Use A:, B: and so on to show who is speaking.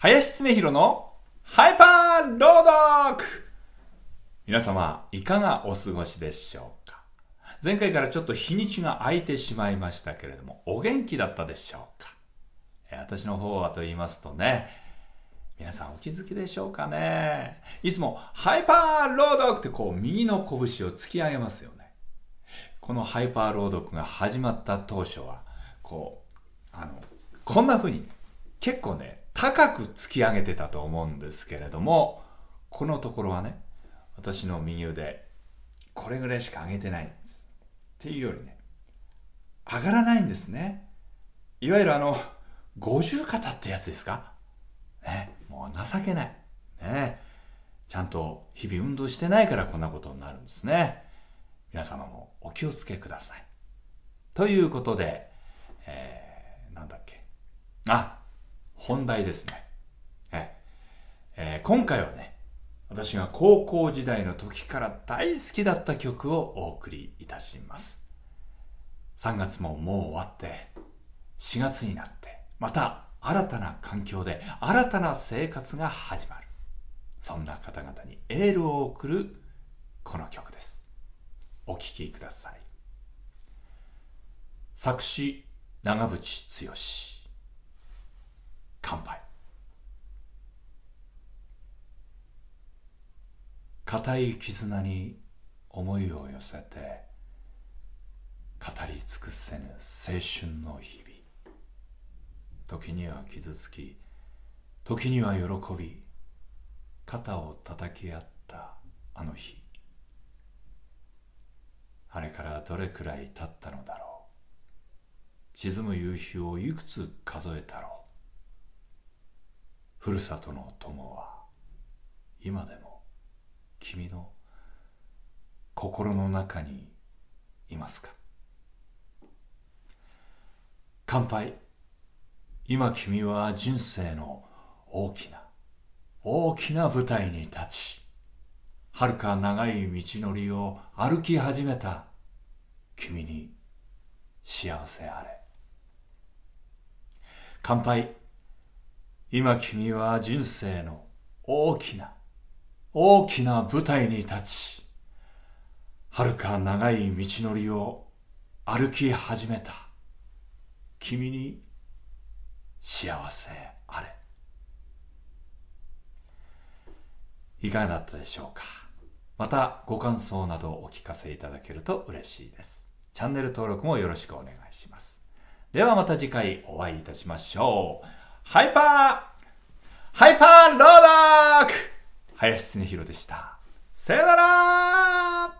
A: 林恒弘のハイパー朗読皆様、いかがお過ごしでしょうか前回からちょっと日にちが空いてしまいましたけれども、お元気だったでしょうか私の方はと言いますとね、皆さんお気づきでしょうかねいつもハイパー朗読ってこう右の拳を突き上げますよね。このハイパー朗読が始まった当初は、こう、あの、こんな風に結構ね、高く突き上げてたと思うんですけれども、このところはね、私の右腕、これぐらいしか上げてないんです。っていうよりね、上がらないんですね。いわゆるあの、五十肩ってやつですかね、もう情けない。ね、ちゃんと日々運動してないからこんなことになるんですね。皆様もお気をつけください。ということで、えー、なんだっけ。あ、本題ですね。ええー、今回はね、私が高校時代の時から大好きだった曲をお送りいたします。3月ももう終わって、4月になって、また新たな環境で新たな生活が始まる。そんな方々にエールを送るこの曲です。お聴きください。作詞長渕剛固い絆に思いを寄せて語り尽くせぬ青春の日々時には傷つき時には喜び肩を叩き合ったあの日あれからどれくらい経ったのだろう沈む夕日をいくつ数えたろうふるさとの友は今でも君の心の中にいますか乾杯今君は人生の大きな大きな舞台に立ちはるか長い道のりを歩き始めた君に幸せあれ乾杯今君は人生の大きな大きな舞台に立ち、遥か長い道のりを歩き始めた。君に幸せあれ。いかがだったでしょうかまたご感想などお聞かせいただけると嬉しいです。チャンネル登録もよろしくお願いします。ではまた次回お会いいたしましょう。ハイパーハイパーロードーク林恒弘でした。さよなら